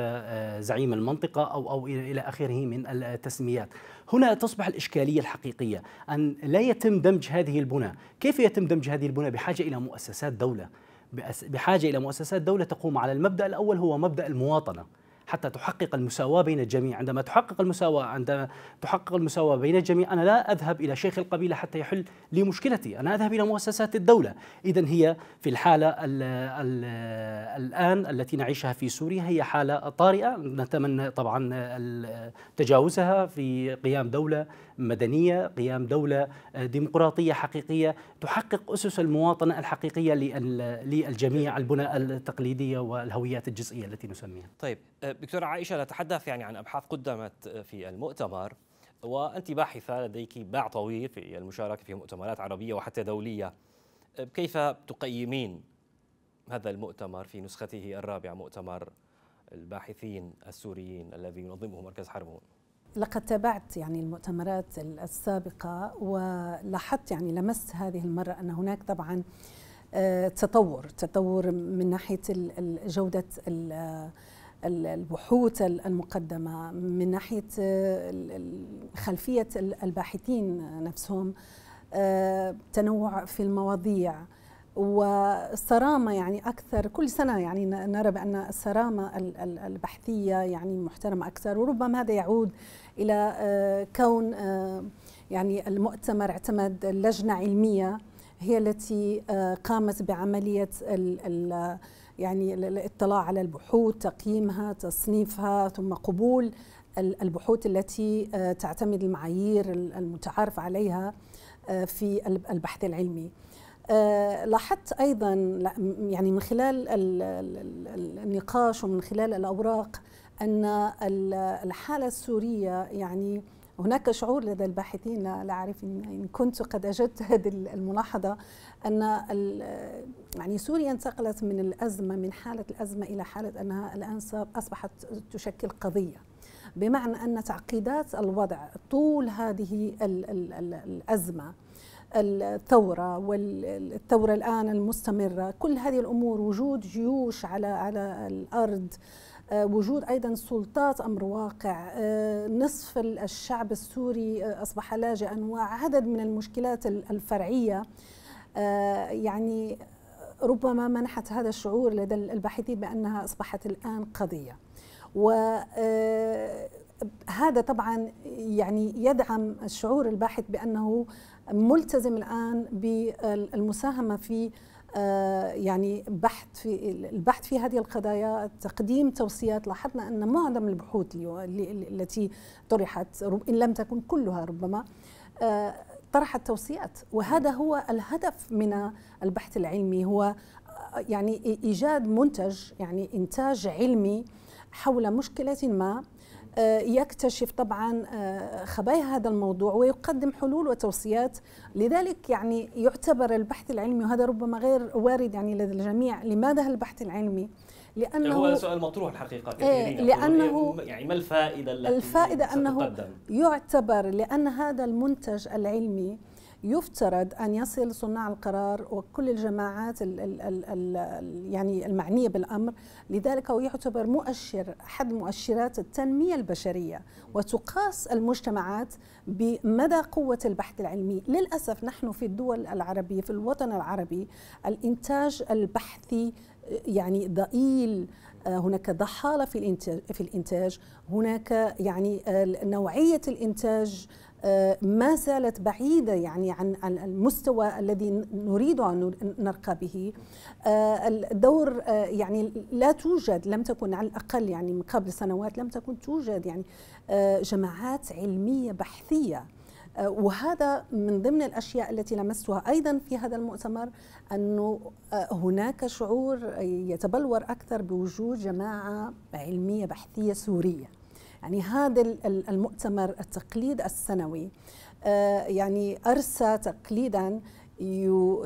زعيم المنطقه او او الى اخره من التسميات هنا تصبح الإشكالية الحقيقية أن لا يتم دمج هذه البنى كيف يتم دمج هذه البنى بحاجة إلى مؤسسات دولة بحاجة إلى مؤسسات دولة تقوم على المبدأ الأول هو مبدأ المواطنة حتى تحقق المساواة بين الجميع عندما تحقق المساواة عندما تحقق المساواة بين الجميع أنا لا أذهب إلى شيخ القبيلة حتى يحل لي مشكلتي أنا أذهب إلى مؤسسات الدولة إذا هي في الحالة الـ الـ الآن التي نعيشها في سوريا هي حالة طارئة نتمنى طبعا تجاوزها في قيام دولة مدنية قيام دولة آه، ديمقراطية حقيقية تحقق أسس المواطنة الحقيقية للجميع البنى التقليدية والهويات الجزئية التي نسميها طيب آه، دكتورة عائشة نتحدث يعني عن أبحاث قدمت في المؤتمر وأنت باحثة لديك باع طويل في المشاركة في مؤتمرات عربية وحتى دولية آه، كيف تقيمين هذا المؤتمر في نسخته الرابعة مؤتمر الباحثين السوريين الذي ينظمه مركز حرمون لقد تابعت يعني المؤتمرات السابقة ولاحظت يعني لمست هذه المرة أن هناك طبعا آه، تطور تطور من ناحية جودة البحوث المقدمة من ناحية آه، خلفية الباحثين نفسهم آه، تنوع في المواضيع والصرامة يعني أكثر كل سنة يعني نرى بأن الصرامة البحثية يعني محترمة أكثر وربما هذا يعود إلى آه، كون آه، يعني المؤتمر اعتمد لجنة علمية هي التي آه، قامت بعملية يعني الاطلاع على البحوث تقييمها تصنيفها ثم قبول البحوث التي تعتمد المعايير المتعارف عليها في البحث العلمي آه، لاحظت ايضا يعني من خلال النقاش ومن خلال الاوراق ان الحاله السوريه يعني هناك شعور لدى الباحثين لا اعرف ان كنت قد اجدت *laughs* هذه الملاحظه ان يعني سوريا انتقلت من الازمه من حاله الازمه الى حاله انها الان اصبحت تشكل قضيه بمعنى ان تعقيدات الوضع طول هذه الازمه الثوره والثوره الان المستمره كل هذه الامور وجود جيوش على على الارض آه، وجود ايضا سلطات امر واقع آه، نصف الشعب السوري آه، اصبح لاجئا وعدد من المشكلات الفرعيه يعني ربما منحت هذا الشعور لدى الباحثين بانها اصبحت الان قضيه و هذا طبعا يعني يدعم الشعور الباحث بانه ملتزم الان بالمساهمه في آه، يعني بحث في البحث في هذه القضايا تقديم توصيات لاحظنا ان معظم البحوث التي طرحت ان لم تكن كلها ربما آه، طرحت توصيات وهذا هو الهدف من البحث العلمي هو آه، يعني ايجاد منتج يعني انتاج علمي حول مشكله ما آه، يكتشف طبعا آه، خبايا هذا الموضوع ويقدم حلول وتوصيات لذلك يعني يعتبر البحث العلمي وهذا ربما غير وارد يعني لدى الجميع لماذا البحث العلمي لانه هو سؤال مطروح الحقيقه إيه لانه إيه، يعني ما الفائده التي الفائده انه يعتبر لان هذا المنتج العلمي يفترض ان يصل صناع القرار وكل الجماعات ال ال ال الـ يعني المعنيه بالامر لذلك هو يعتبر مؤشر احد مؤشرات التنميه البشريه وتقاس المجتمعات بمدى قوه البحث العلمي للاسف نحن في الدول العربيه في الوطن العربي الانتاج البحثي آه، يعني ضئيل آه، هناك ضحاله في في الانتاج هناك يعني آه، نوعيه الانتاج آه، ما زالت بعيدة يعني عن المستوى الذي نريد أن نرقى به آه، الدور آه، يعني لا توجد لم تكن على الأقل يعني من قبل سنوات لم تكن توجد يعني جماعات علمية بحثية وهذا من ضمن الاشياء التي لمستها ايضا في هذا المؤتمر انه هناك شعور يتبلور اكثر بوجود جماعه علميه بحثيه سوريه يعني هذا المؤتمر التقليد السنوي آه، يعني أرسى تقليدا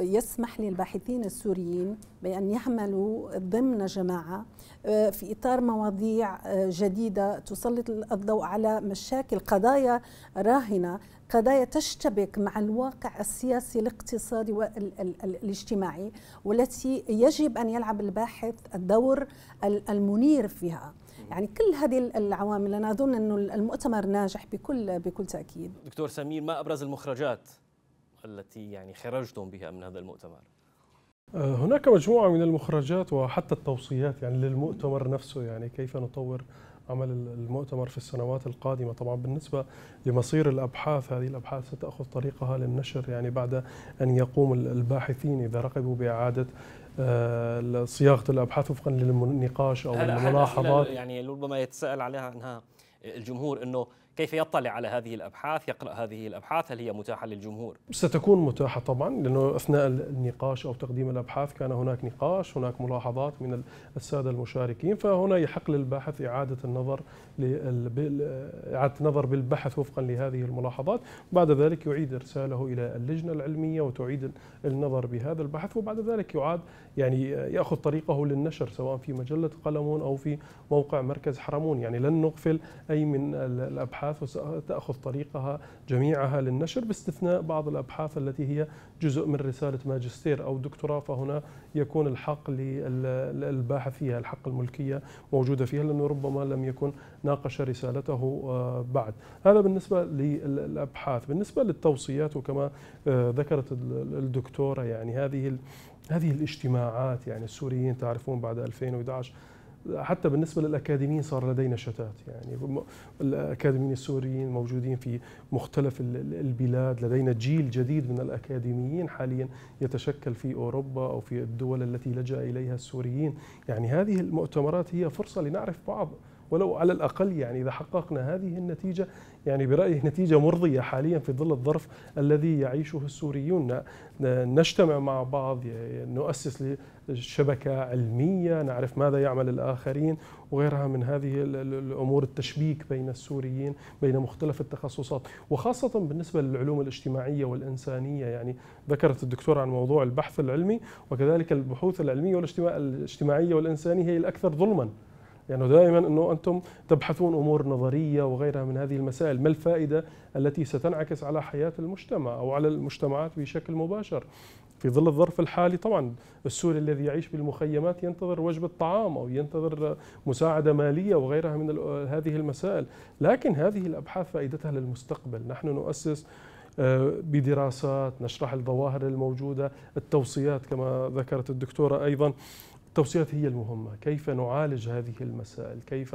يسمح للباحثين السوريين بأن يعملوا ضمن جماعة آه، في إطار مواضيع آه، جديدة تسلط الضوء على مشاكل قضايا راهنة قضايا تشتبك مع الواقع السياسي الاقتصادي والاجتماعي والتي يجب أن يلعب الباحث الدور المنير فيها يعني كل هذه العوامل انا اظن انه المؤتمر ناجح بكل بكل تاكيد دكتور سمير ما ابرز المخرجات التي يعني خرجتم بها من هذا المؤتمر آه، هناك مجموعه من المخرجات وحتى التوصيات يعني للمؤتمر نفسه يعني كيف نطور عمل المؤتمر في السنوات القادمة طبعا بالنسبة لمصير الأبحاث هذه الأبحاث ستأخذ طريقها للنشر يعني بعد أن يقوم الباحثين إذا رغبوا بإعادة آه، صياغه الابحاث وفقا للنقاش او الملاحظات يعني ربما يتساءل عليها عنها الجمهور انه كيف يطلع على هذه الابحاث يقرا هذه الابحاث هل هي متاحه للجمهور ستكون متاحه طبعا لانه اثناء النقاش او تقديم الابحاث كان هناك نقاش هناك ملاحظات من الساده المشاركين فهنا يحق للباحث اعاده النظر اعاده النظر بالبحث وفقا لهذه الملاحظات بعد ذلك يعيد ارساله الى اللجنه العلميه وتعيد النظر بهذا البحث وبعد ذلك يعاد يعني ياخذ طريقه للنشر سواء في مجله قلمون او في موقع مركز حرمون يعني لن نغفل اي من الابحاث وتاخذ طريقها جميعها للنشر باستثناء بعض الابحاث التي هي جزء من رساله ماجستير او دكتوراه فهنا يكون الحق للباحث فيها الحق الملكيه موجوده فيها لانه ربما لم يكن ناقش رسالته آه، بعد هذا بالنسبه للابحاث بالنسبه للتوصيات وكما آه، ذكرت الدكتوره يعني هذه هذه الاجتماعات يعني السوريين تعرفون بعد 2011 حتى بالنسبة للأكاديميين صار لدينا شتات يعني الأكاديميين السوريين موجودين في مختلف البلاد لدينا جيل جديد من الأكاديميين حاليا يتشكل في أوروبا أو في الدول التي لجأ إليها السوريين يعني هذه المؤتمرات هي فرصة لنعرف بعض ولو على الأقل يعني إذا حققنا هذه النتيجة يعني برأيي نتيجة مرضية حاليا في ظل الظرف الذي يعيشه السوريون نجتمع مع بعض نؤسس شبكة علمية نعرف ماذا يعمل الآخرين وغيرها من هذه الأمور التشبيك بين السوريين بين مختلف التخصصات وخاصة بالنسبة للعلوم الاجتماعية والإنسانية يعني ذكرت الدكتور عن موضوع البحث العلمي وكذلك البحوث العلمية والاجتماعية والإنسانية هي الأكثر ظلماً لأنه يعني دائما أنه أنتم تبحثون أمور نظرية وغيرها من هذه المسائل ما الفائدة التي ستنعكس على حياة المجتمع أو على المجتمعات بشكل مباشر في ظل الظرف الحالي طبعا السوري الذي يعيش بالمخيمات ينتظر وجبة طعام أو ينتظر مساعدة مالية وغيرها من هذه المسائل لكن هذه الأبحاث فائدتها للمستقبل نحن نؤسس آه، بدراسات نشرح الظواهر الموجودة التوصيات كما ذكرت الدكتورة أيضا التوصيات هي المهمة كيف نعالج هذه المسائل كيف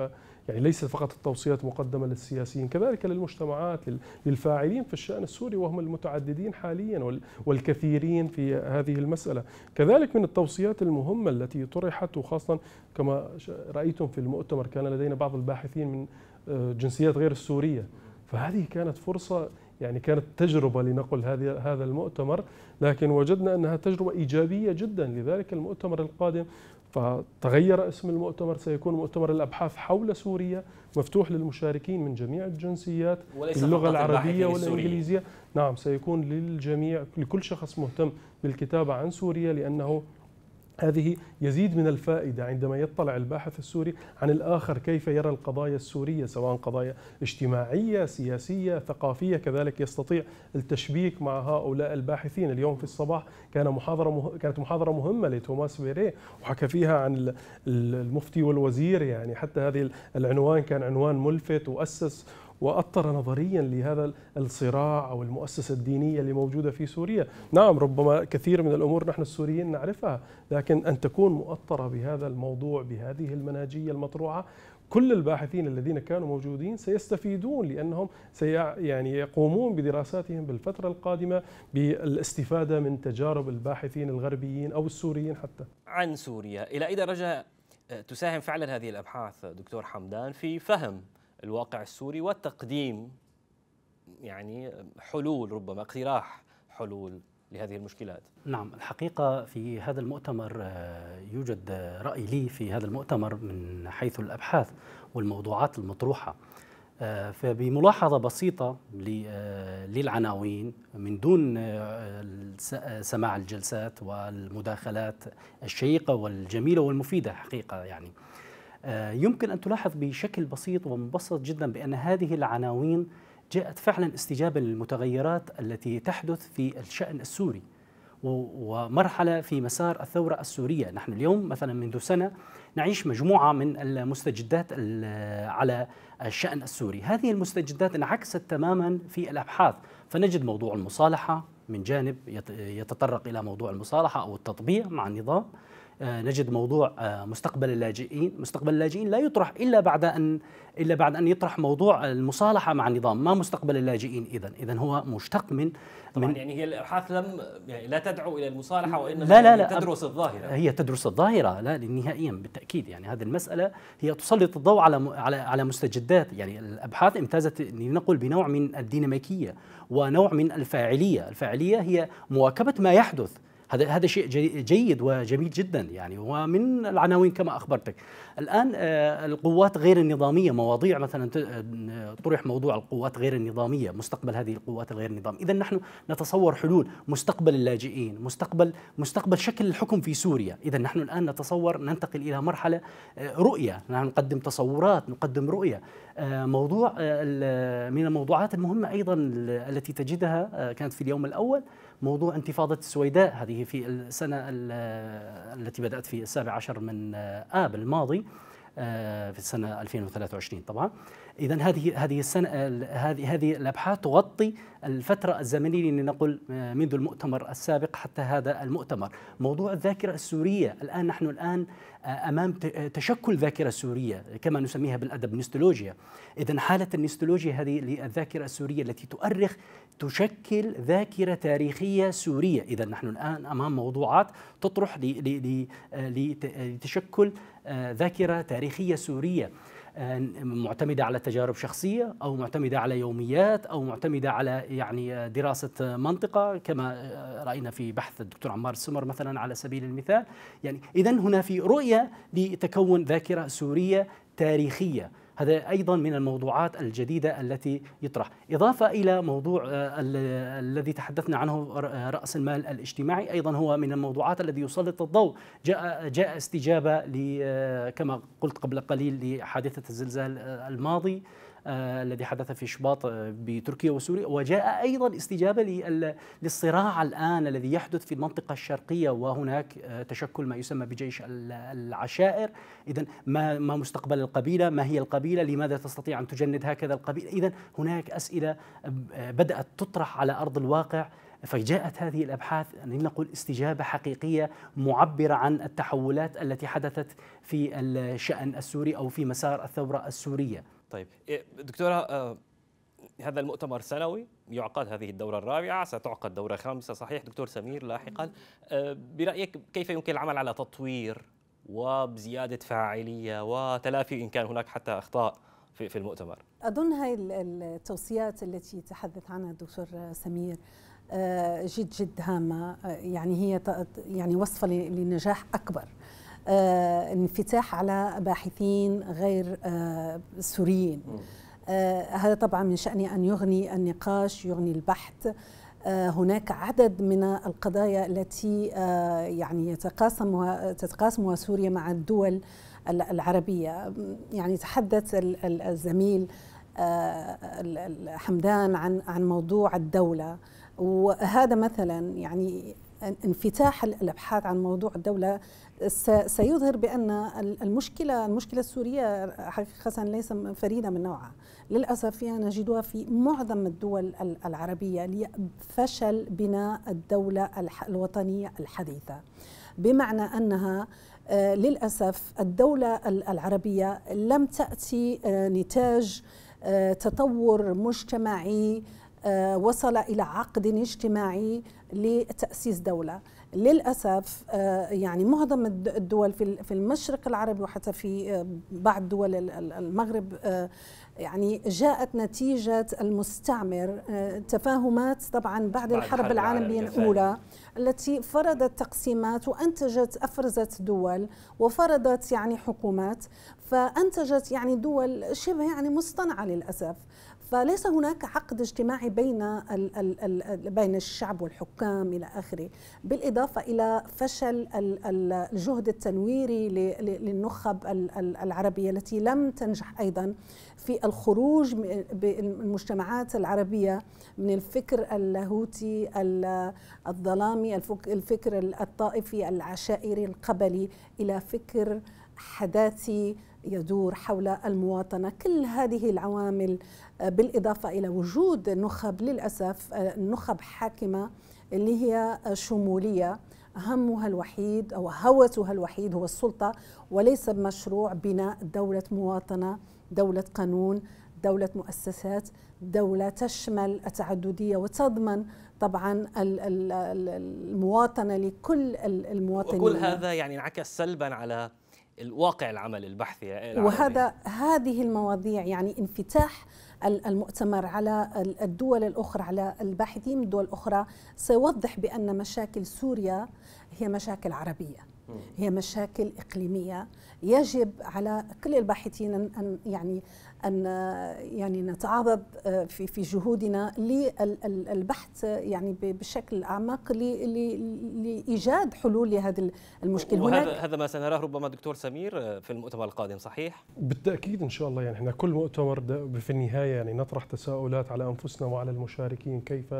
يعني ليس فقط التوصيات مقدمة للسياسيين كذلك للمجتمعات للفاعلين في الشأن السوري وهم المتعددين حاليا والكثيرين في هذه المسألة كذلك من التوصيات المهمة التي طرحت وخاصة كما رأيتم في المؤتمر كان لدينا بعض الباحثين من آه، جنسيات غير السورية فهذه كانت فرصة يعني كانت تجربة لنقل هذه هذا المؤتمر لكن وجدنا أنها تجربة إيجابية جدا لذلك المؤتمر القادم فتغير اسم المؤتمر سيكون مؤتمر الأبحاث حول سوريا مفتوح للمشاركين من جميع الجنسيات اللغة العربية والإنجليزية نعم سيكون للجميع لكل شخص مهتم بالكتابة عن سوريا لأنه هذه يزيد من الفائدة عندما يطلع الباحث السوري عن الآخر كيف يرى القضايا السورية سواء قضايا اجتماعية سياسية ثقافية كذلك يستطيع التشبيك مع هؤلاء الباحثين اليوم في الصباح كان محاضرة مه... كانت محاضرة مهمة لتوماس بيري وحكى فيها عن المفتي والوزير يعني حتى هذه العنوان كان عنوان ملفت وأسس وأطر نظريا لهذا الصراع او المؤسسه الدينيه اللي موجوده في سوريا، نعم ربما كثير من الامور نحن السوريين نعرفها، لكن ان تكون مؤطرة بهذا الموضوع بهذه المنهجيه المطروحه كل الباحثين الذين كانوا موجودين سيستفيدون لانهم سي يعني يقومون بدراساتهم بالفتره القادمه بالاستفاده من تجارب الباحثين الغربيين او السوريين حتى. عن سوريا، الى اي درجه آه، تساهم فعلا هذه الابحاث دكتور حمدان في فهم الواقع السوري وتقديم يعني حلول ربما اقتراح حلول لهذه المشكلات نعم الحقيقة في هذا المؤتمر آه، يوجد رأي لي في هذا المؤتمر من حيث الأبحاث والموضوعات المطروحة آه، فبملاحظة بسيطة آه، للعناوين من دون سماع الجلسات والمداخلات الشيقة والجميلة والمفيدة حقيقة يعني آه، يمكن أن تلاحظ بشكل بسيط ومبسط جدا بأن هذه العناوين جاءت فعلا استجابة للمتغيرات التي تحدث في الشأن السوري ومرحلة في مسار الثورة السورية نحن اليوم مثلا منذ سنة نعيش مجموعة من المستجدات على الشأن السوري هذه المستجدات انعكست تماما في الأبحاث فنجد موضوع المصالحة من جانب يتطرق إلى موضوع المصالحة أو التطبيع مع النظام آه، نجد موضوع آه، مستقبل اللاجئين، مستقبل اللاجئين لا يطرح الا بعد ان الا بعد ان يطرح موضوع المصالحه مع النظام، ما مستقبل اللاجئين اذا؟ اذا هو مشتق من طبعا من يعني هي الابحاث لم يعني لا تدعو الى المصالحه وانما لا لا لا تدرس الظاهره هي تدرس الظاهره لا نهائيا بالتاكيد يعني هذه المساله هي تسلط الضوء على على على مستجدات يعني الابحاث امتازت لنقل بنوع من الديناميكيه ونوع من الفاعليه، الفاعليه هي مواكبه ما يحدث هذا هذا شيء جي جيد وجميل جدا يعني ومن العناوين كما اخبرتك الان آه، القوات غير النظاميه مواضيع مثلا آه، طرح موضوع القوات غير النظاميه مستقبل هذه القوات الغير النظاميه اذا نحن نتصور حلول مستقبل اللاجئين مستقبل مستقبل شكل الحكم في سوريا اذا نحن الان نتصور ننتقل الى مرحله آه، رؤيه نحن نقدم تصورات نقدم رؤيه موضوع من الموضوعات المهمه ايضا التي تجدها كانت في اليوم الاول موضوع انتفاضة السويداء هذه في السنة التي بدأت في السابع عشر من آه، آب الماضي آه، في السنة 2023 طبعا اذا هذه هذه السنه هذه هذه الابحاث تغطي الفتره الزمنيه لنقل آه، منذ المؤتمر السابق حتى هذا المؤتمر موضوع الذاكره السوريه الان نحن الان آه، امام آه، تشكل ذاكره سوريه كما نسميها بالادب نيستولوجيا اذا حاله النيستولوجيا هذه للذاكره السوريه التي تؤرخ تشكل ذاكره تاريخيه سوريه اذا نحن الان امام موضوعات تطرح لتشكل ذاكره تاريخيه سوريه آه، معتمدة على تجارب شخصية أو معتمدة على يوميات أو معتمدة على يعني دراسة منطقة كما رأينا في بحث الدكتور عمار السمر مثلا على سبيل المثال يعني إذا هنا في رؤية لتكون ذاكرة سورية تاريخية هذا أيضا من الموضوعات الجديدة التي يطرح إضافة إلى موضوع آه، الذي تحدثنا عنه آه، رأس المال الاجتماعي أيضا هو من الموضوعات الذي يسلط الضوء جاء, جاء استجابة آه، كما قلت قبل قليل لحادثة الزلزال الماضي آه، الذي حدث في شباط آه، بتركيا وسوريا وجاء أيضا استجابة للصراع الآن الذي يحدث في المنطقة الشرقية وهناك آه، تشكل ما يسمى بجيش العشائر إذا ما ما مستقبل القبيلة ما هي القبيلة لماذا تستطيع أن تجند هكذا القبيلة إذا هناك أسئلة بدأت تطرح على أرض الواقع فجاءت هذه الابحاث لنقل يعني استجابه حقيقيه معبره عن التحولات التي حدثت في الشان السوري او في مسار الثوره السوريه. طيب إيه، دكتوره آه، هذا المؤتمر سنوي يعقد هذه الدورة الرابعة ستعقد دورة خامسة صحيح دكتور سمير لاحقا آه، برأيك كيف يمكن العمل على تطوير وبزيادة فاعلية وتلافي إن كان هناك حتى أخطاء في المؤتمر أظن هاي التوصيات التي تحدث عنها الدكتور سمير آه، جد جد هامة يعني هي يعني وصفة لنجاح أكبر آه، انفتاح على باحثين غير آه، سوريين آه، هذا طبعا من شأنه أن يغني النقاش يغني البحث هناك عدد من القضايا التي يعني يتقاسمها تتقاسمها سوريا مع الدول العربية يعني تحدث الزميل حمدان عن عن موضوع الدولة وهذا مثلا يعني انفتاح الابحاث عن موضوع الدوله سيظهر بأن المشكلة المشكلة السورية حقيقة ليس فريدة من نوعها للأسف فيها يعني نجدها في معظم الدول العربية فشل بناء الدولة الوطنية الحديثة بمعنى أنها آه، للأسف الدولة العربية لم تأتي آه، نتاج آه، تطور مجتمعي وصل إلى عقد اجتماعي لتأسيس دولة للاسف آه، يعني معظم الدول في المشرق العربي وحتى في آه، بعض دول المغرب آه، يعني جاءت نتيجة المستعمر تفاهمات طبعا بعد, بعد الحرب العالمية الأولى التي فرضت تقسيمات وأنتجت أفرزت دول وفرضت يعني حكومات فأنتجت يعني دول شبه يعني مصطنعة للأسف فليس هناك عقد اجتماعي بين الـ الـ الـ بين الشعب والحكام الى اخره بالاضافه الى فشل الجهد التنويري للنخب العربيه التي لم تنجح ايضا في الخروج بالمجتمعات العربيه من الفكر اللاهوتي الظلامي الفكر الطائفي العشائري القبلي الى فكر حداثي يدور حول المواطنه كل هذه العوامل بالإضافة إلى وجود نخب للأسف آه، نخب حاكمة اللي هي شمولية همها الوحيد أو هوسها الوحيد هو السلطة وليس مشروع بناء دولة مواطنة دولة قانون دولة مؤسسات دولة تشمل التعددية وتضمن طبعا المواطنة لكل المواطنين وكل هذا يعني انعكس سلبا على الواقع العمل البحثي العالمي. وهذا هذه المواضيع يعني انفتاح المؤتمر على الدول الأخرى على الباحثين من الدول الاخرى سيوضح بأن مشاكل سوريا هي مشاكل عربية هي مشاكل إقليمية يجب على كل الباحثين أن يعني أن يعني نتعاضد آه، في في جهودنا للبحث يعني بشكل أعمق لإيجاد حلول لهذا المشكل وهذا هذا ما سنراه ربما دكتور سمير آه، في المؤتمر القادم صحيح؟ بالتأكيد إن شاء الله يعني احنا كل مؤتمر في النهاية يعني نطرح تساؤلات على أنفسنا وعلى المشاركين كيف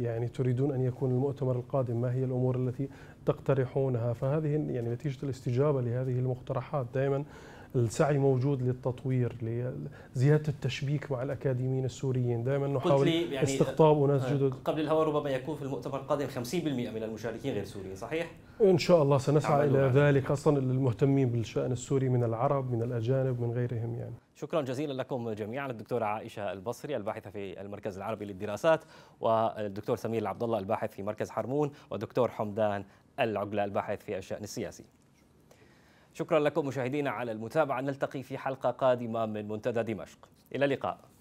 يعني تريدون أن يكون المؤتمر القادم ما هي الأمور التي تقترحونها فهذه يعني نتيجة الاستجابة لهذه المقترحات دائما السعي موجود للتطوير لزياده التشبيك مع الاكاديميين السوريين دائما نحاول يعني استقطاب اناس آه، جدد قبل الهواء ربما يكون في المؤتمر القادم 50% من المشاركين غير سوريين صحيح ان شاء الله سنسعى الى ذلك اصلا المهتمين بالشان السوري من العرب من الاجانب من غيرهم يعني شكرا جزيلا لكم جميعا الدكتوره عائشه البصري الباحثه في المركز العربي للدراسات والدكتور سمير عبد الله الباحث في مركز حرمون والدكتور حمدان العقلة الباحث في الشأن السياسي شكرا لكم مشاهدينا على المتابعة نلتقي في حلقة قادمة من منتدى دمشق إلى اللقاء